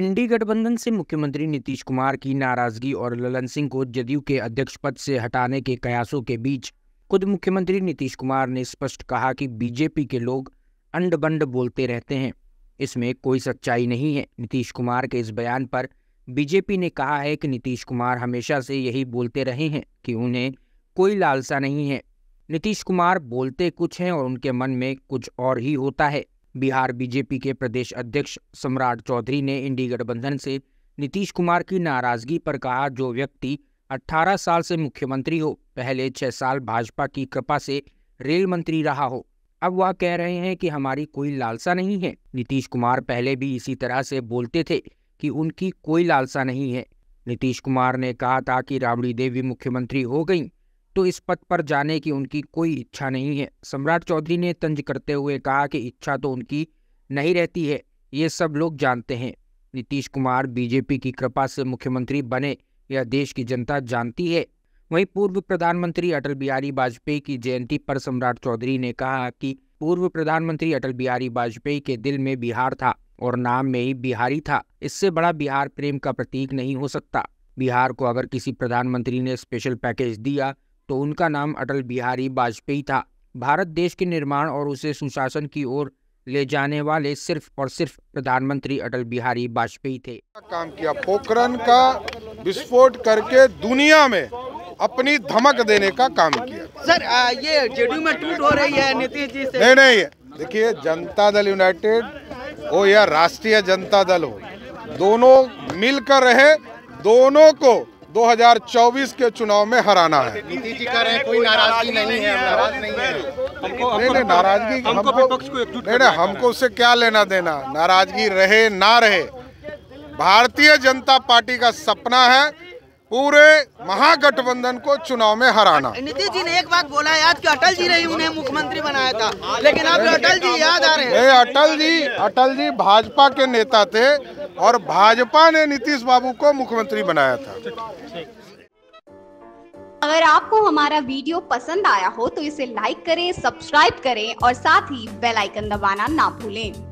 ND गठबंधन से मुख्यमंत्री नीतीश कुमार की नाराजगी और ललन सिंह को जदयू के अध्यक्ष पद से हटाने के कयासों के बीच खुद मुख्यमंत्री नीतीश कुमार ने स्पष्ट कहा कि बीजेपी के लोग अंड बंड बोलते रहते हैं इसमें कोई सच्चाई नहीं है नीतीश कुमार के इस बयान पर बीजेपी ने कहा है कि नीतीश कुमार हमेशा से यही बोलते रहे हैं कि उन्हें कोई लालसा नहीं है नीतीश कुमार बोलते कुछ हैं और उनके मन में कुछ और ही होता है बिहार बीजेपी के प्रदेश अध्यक्ष सम्राट चौधरी ने इंडी गठबंधन से नीतीश कुमार की नाराजगी पर कहा जो व्यक्ति 18 साल से मुख्यमंत्री हो पहले छह साल भाजपा की कृपा से रेल मंत्री रहा हो अब वह कह रहे हैं कि हमारी कोई लालसा नहीं है नीतीश कुमार पहले भी इसी तरह से बोलते थे कि उनकी कोई लालसा नहीं है नीतीश कुमार ने कहा था कि राबड़ी देवी मुख्यमंत्री हो गई तो इस पद पर जाने की उनकी कोई इच्छा नहीं है सम्राट चौधरी ने तंज करते हुए कहा कि इच्छा तो उनकी नहीं रहती है ये सब लोग जानते हैं नीतीश कुमार बीजेपी की कृपा से मुख्यमंत्री बने यह देश की जनता जानती है वहीं पूर्व प्रधानमंत्री अटल बिहारी वाजपेयी की जयंती पर सम्राट चौधरी ने कहा कि पूर्व प्रधानमंत्री अटल बिहारी वाजपेयी के दिल में बिहार था और नाम में ही बिहारी था इससे बड़ा बिहार प्रेम का प्रतीक नहीं हो सकता बिहार को अगर किसी प्रधानमंत्री ने स्पेशल पैकेज दिया तो उनका नाम अटल बिहारी वाजपेयी था भारत देश के निर्माण और उसे सुशासन की ओर ले जाने वाले सिर्फ और सिर्फ प्रधानमंत्री अटल बिहारी वाजपेयी थे काम किया पोखरण का विस्फोट करके दुनिया में अपनी धमक देने का काम किया सर आ, ये जेडीयू में टूट हो रही है नीतीश जी से नहीं नहीं देखिए जनता दल यूनाइटेड हो या राष्ट्रीय जनता दल हो दोनों मिलकर रहे दोनों को 2024 के चुनाव में हराना है नीतीश जी रहे हैं कोई नाराजगी नहीं है नाराज नहीं है हमको नाराजगी हमको विपक्ष को एकजुट नहीं नहीं हमको उससे क्या लेना देना नाराजगी रहे ना रहे भारतीय जनता पार्टी का सपना है पूरे महागठबंधन को चुनाव में हराना नीतीश जी ने एक बात बोला याद कि अटल जी ने उन्हें मुख्यमंत्री बनाया था लेकिन आप अटल जी याद आ रहे हैं अटल जी अटल जी भाजपा के नेता थे और भाजपा ने नीतीश बाबू को मुख्यमंत्री बनाया था अगर आपको हमारा वीडियो पसंद आया हो तो इसे लाइक करें सब्सक्राइब करें और साथ ही बेल आइकन दबाना ना भूलें